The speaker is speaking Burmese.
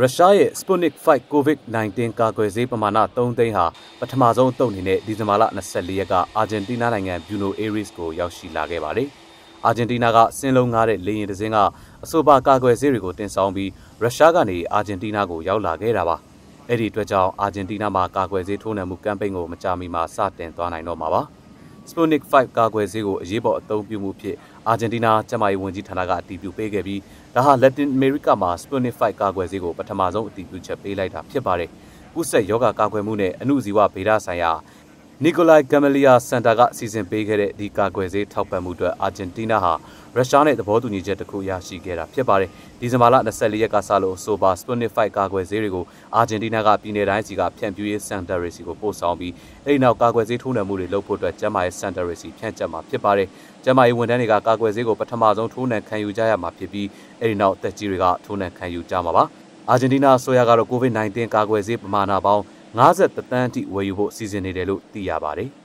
ရုရှားရဲ့ Sputnik 5 COVID-19 ကာကွယ်ဆေးပမာဏ3သိန်းဟာပထမဆုံးတုံနေတဲ့ဒီဇင်ဘာလ24ရက်ကအာဂျင်တီးနားနိုင်ငံဘူနိုအေရီးစ်ကိုရောက်ရှိလာခဲ့ပါတယ်။အာဂျင်တီးနားကဆင်းလုံးငားတဲ့လေယာဉ်တစ်စင်းကအဆိုပါကာကွယ်ဆေးတွေကိုတင်ဆောင်ပြီးရုရှားကနေအာဂျင်တီးနားကိုရောက်လာခဲ့တာပါ။အဲ့ဒီအတွက်ကြောင့်အာဂျင်တီးနားမှာကာကွယ်ဆေးထိုးနှံမှုကမ်ပိန်းကိုမကြာမီမှာစတင်သွားနိုင်တော့မှာပါ။ Sputnik 5ကာကွယ်ဆေးကိုအရေးပေါ်အသုံးပြုမှုဖြင့်အာဂျင်တီးနားကျန်းမာရေးဝန်ကြီးဌာနကအတည်ပြုပေးခဲ့ပြီးဒါဟာလက်တင်အမေရိကမှာ Sputnik 5ကာကွယ်ဆေးကိုပထမဆုံးအတည်ပြုချက်ပေးလိုက်တာဖြစ်ပါတယ်။ကုသရောဂါကာကွယ်မှုနဲ့အမှုဇီဝဗေဒဆိုင်ရာနီကိုလိုက်ကမယ်လီယာစန်တာကစီစဉ်ပေးခဲ့တဲ့ဒီကာကွယ်ဆေးထောက်ပံ့မှုအတွက်အာဂျင်တီးနားဟာရုရှားနဲ့သဘောတူညီချက်တစ်ခုရရှိခဲ့တာဖြစ်ပါတယ်။ဒီဇင်ဘာလ24ရက်ကစလို့ဆိုပါ Sputnify ကာကွယ်ဆေးတွေကိုအာဂျင်တီးနားကပြည်내တိုင်းစီကဖြန့်ဖြူးရေးစင်တာတွေစီကိုပို့ဆောင်ပြီးအဲဒီနောက်ကာကွယ်ဆေးထိုးနှံမှုတွေလုပ်ဖို့အတွက်ကျန်းမာရေးစင်တာတွေစီဖြန့်ကျက်မှာဖြစ်ပါတယ်။ကျန်းမာရေးဝန်ထမ်းတွေကကာကွယ်ဆေးကိုပထမဆုံးထိုးနှံခံယူကြရမှာဖြစ်ပြီးအဲဒီနောက်တက်ကြီးတွေကထိုးနှံခံယူကြမှာပါ။အာဂျင်တီးနားအစိုးရကတော့ COVID-19 ကာကွယ်ဆေးပမာဏပေါင်း53တန်းအထိဝယ်ယူဖို့စီစဉ်နေတယ်လို့သိရပါတယ်။